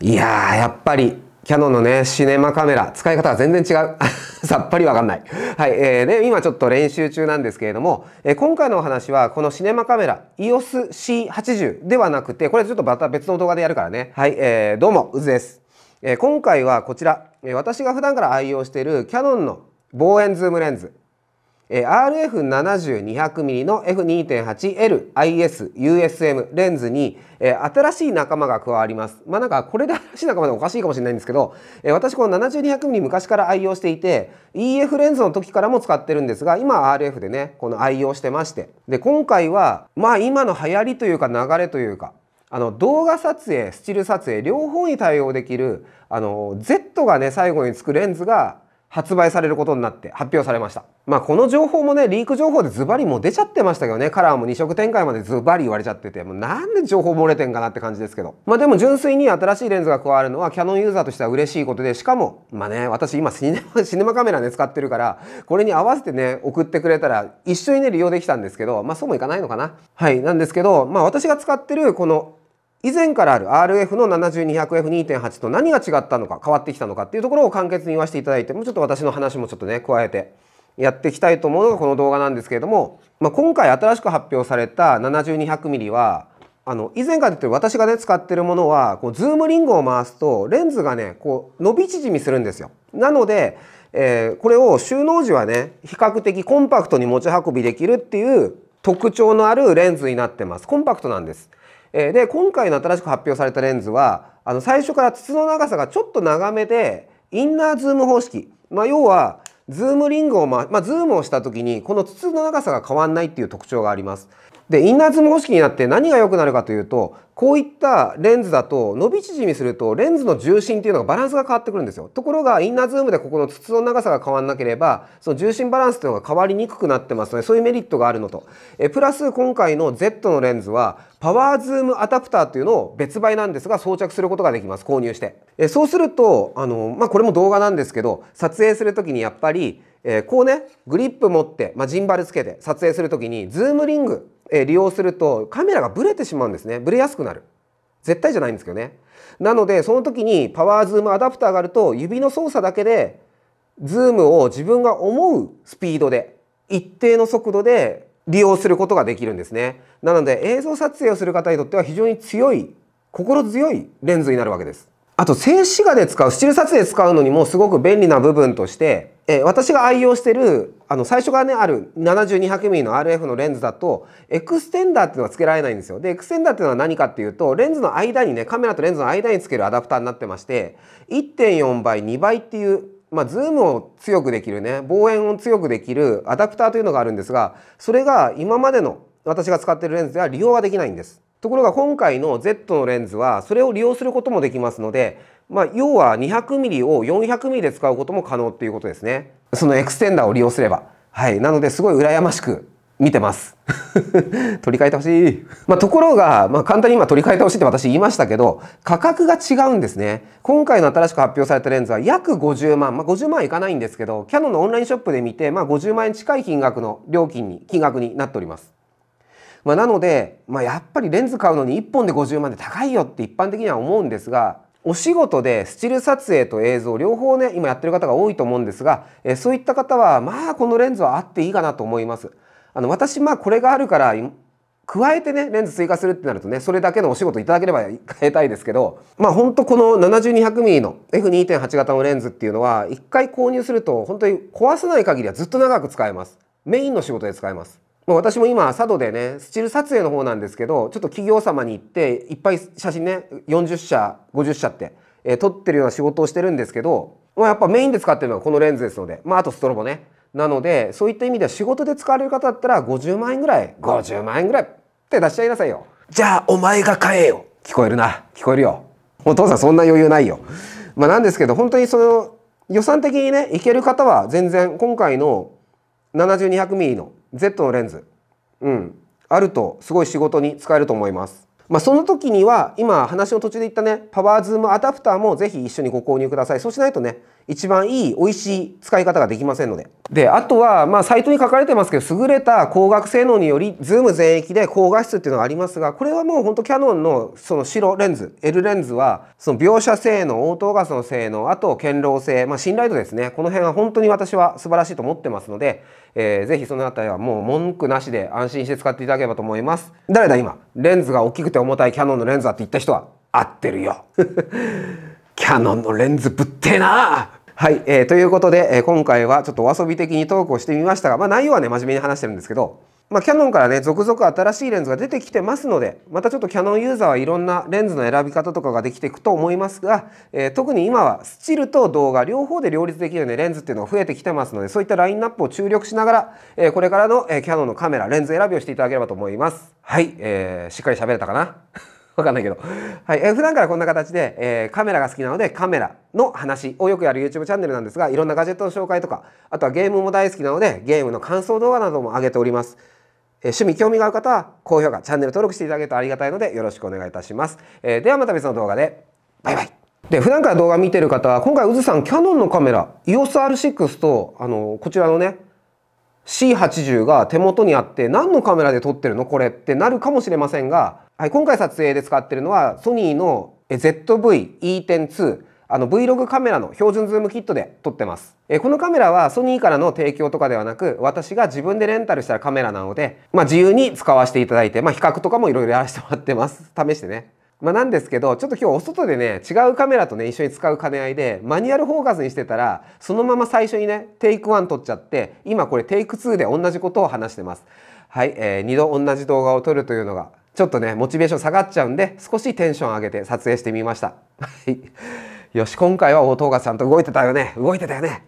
いややっぱりキャノンのね、シネマカメラ、使い方が全然違う。さっぱりわかんない。はい、えー、で、今ちょっと練習中なんですけれども、えー、今回のお話は、このシネマカメラ、EOSC80 ではなくて、これちょっとまた別の動画でやるからね。はい、えー、どうも、うずです。えー、今回はこちら、え私が普段から愛用しているキャノンの望遠ズームレンズえー、RF70200mm の F2.8LISUSM レンズに、えー、新しい仲間が加わります。まあなんかこれで新しい仲間でおかしいかもしれないんですけど、えー、私この 70200mm 昔から愛用していて EF レンズの時からも使ってるんですが今 RF でねこの愛用してましてで今回はまあ今の流行りというか流れというかあの動画撮影スチル撮影両方に対応できるあの Z がね最後につくレンズが発売されることになって発表されました。まあこの情報もね、リーク情報でズバリもう出ちゃってましたけどね、カラーも2色展開までズバリ言われちゃってて、もうなんで情報漏れてんかなって感じですけど。まあでも純粋に新しいレンズが加わるのはキャノンユーザーとしては嬉しいことで、しかも、まあね、私今シネマ シネマカメラね使ってるから、これに合わせてね、送ってくれたら一緒にね利用できたんですけど、まあそうもいかないのかな。はい、なんですけど、まあ私が使ってるこの以前からある RF の 7200F2.8 と何が違ったのか変わってきたのかっていうところを簡潔に言わせていただいてもうちょっと私の話もちょっとね加えてやっていきたいと思うのがこの動画なんですけれども、まあ、今回新しく発表された 7200mm はあの以前から言ってる私がね使ってるものはこうズームリングを回すとレンズがねこう伸び縮みするんですよ。なので、えこれを収納時はね比較的コンパクトに持ち運びできるっていう特徴のあるレンズになってます。コンパクトなんです。えー、で今回の新しく発表されたレンズはあの最初から筒の長さがちょっと長めでインナーズーム方式、まあ、要はズームリングをま、まあ、ズームをした時にこの筒の長さが変わんないっていう特徴があります。でインナーズム方式になって何が良くなるかというとこういったレンズだと伸び縮みするとレンズの重心っていうのがバランスが変わってくるんですよところがインナーズームでここの筒の長さが変わらなければその重心バランスっていうのが変わりにくくなってますのでそういうメリットがあるのとえプラス今回の Z のレンズはパワーズームアダプターっていうのを別売なんですが装着することができます購入してえそうするとあの、まあ、これも動画なんですけど撮影する時にやっぱりえこうねグリップ持って、まあ、ジンバルつけて撮影する時にズームリングえ利用するとカメラがブレてしまうんですね。ブレやすくなる。絶対じゃないんですけどね。なのでその時にパワーズームアダプターがあると指の操作だけでズームを自分が思うスピードで一定の速度で利用することができるんですね。なので映像撮影をする方にとっては非常に強い心強いレンズになるわけです。あと静止画で使うスチール撮影使うのにもすごく便利な部分として、えー、私が愛用してるあの最初からねある 7200mm の RF のレンズだとエクステンダーっていうのは付けられないんですよ。でエクステンダーっていうのは何かっていうとレンズの間にねカメラとレンズの間につけるアダプターになってまして1.4倍2倍っていうまあ、ズームを強くできるね望遠を強くできるアダプターというのがあるんですがそれが今までの私が使ってるレンズでは利用はできないんです。ところが今回の Z のレンズはそれを利用することもできますので、まあ、要は 200mm を 400mm で使うことも可能っていうことですね。そのエクステンダーを利用すれば。はい。なのですごい羨ましく見てます。取り替えてほしい。まあ、ところが、まあ、簡単に今取り替えてほしいって私言いましたけど、価格が違うんですね。今回の新しく発表されたレンズは約50万、まあ、50万いかないんですけど、キャノンのオンラインショップで見て、まあ、50万円近い金額の料金に、金額になっております。まあ、なので、まあ、やっぱりレンズ買うのに1本で50万で高いよって一般的には思うんですがお仕事でスチル撮影と映像両方ね今やってる方が多いと思うんですが、えそういった方はまあこのレンズはあっていいかなと思います。あの私まあこれがあるから加えてねレンズ追加するってなるとねそれだけのお仕事いただければ変えたいですけどまあほんとこの 7200mm の F2.8 型のレンズっていうのは1回購入すると本当に壊さない限りはずっと長く使えます。メインの仕事で使えます。ま私も今佐渡でねスチール撮影の方なんですけどちょっと企業様に行っていっぱい写真ね40社50社って、えー、撮ってるような仕事をしてるんですけど、まあ、やっぱメインで使ってるのはこのレンズですので、まあ、あとストロボねなのでそういった意味では仕事で使われる方だったら50万円ぐらい50万円ぐらいって出しちゃいなさいよじゃあお前が買えよ聞こえるな聞こえるよお父さんそんな余裕ないよまあなんですけど本当にその予算的にねいける方は全然今回の7200ミリの Z のレンズ、うん、あるとすごい仕事に使えると思います。まあ、その時には今話の途中で言ったねパワーズームアダプターもぜひ一緒にご購入くださいそうしないとね一番いい美味しい使い方ができませんので。で、あとは、まあ、サイトに書かれてますけど、優れた光学性能により、ズーム全域で高画質っていうのがありますが、これはもう本当キヤノンのその白レンズ、L レンズは、その描写性能、応答ガスの性能、あと堅牢性、まあ、信頼度ですね。この辺は本当に私は素晴らしいと思ってますので、えー、ぜひそのあたりはもう文句なしで安心して使っていただければと思います。誰だ今、レンズが大きくて重たいキヤノンのレンズだって言った人は、合ってるよ。キヤノンのレンズぶってえなはい、えー、ということで、えー、今回はちょっとお遊び的にトークをしてみましたが、まあ、内容はね真面目に話してるんですけど、まあ、キャノンからね続々新しいレンズが出てきてますのでまたちょっとキャノンユーザーはいろんなレンズの選び方とかができていくと思いますが、えー、特に今はスチルと動画両方で両立できるようなレンズっていうのが増えてきてますのでそういったラインナップを注力しながら、えー、これからの、えー、キャノンのカメラレンズ選びをしていただければと思います。はい、えー、しっかり喋れたかなわかんないけど。はい。えー、普段からこんな形で、えー、カメラが好きなのでカメラの話をよくやる YouTube チャンネルなんですが、いろんなガジェットの紹介とか、あとはゲームも大好きなので、ゲームの感想動画なども上げております。えー、趣味、興味がある方は、高評価、チャンネル登録していただけるとありがたいので、よろしくお願いいたします。えー、ではまた別の動画で、バイバイ。で、普段から動画見てる方は、今回、うずさん、キャノンのカメラ、EOSR6 と、あの、こちらのね、C80 が手元にあって、何のカメラで撮ってるのこれってなるかもしれませんが、はい、今回撮影で使ってるのはソニーの ZV-E10-2 あの Vlog カメラの標準ズームキットで撮ってます。えこのカメラはソニーからの提供とかではなく、私が自分でレンタルしたカメラなので、まあ自由に使わせていただいて、まあ比較とかもいろいろやらせてもらってます。試してね。まあなんですけど、ちょっと今日お外でね、違うカメラとね、一緒に使う兼ね合いで、マニュアルフォーカスにしてたら、そのまま最初にね、テイク1撮っちゃって、今これテイク2で同じことを話してます。はい、えー、2度同じ動画を撮るというのがちょっとね、モチベーション下がっちゃうんで、少しテンション上げて撮影してみました。よし、今回は大東賀さんと動いてたよね。動いてたよね。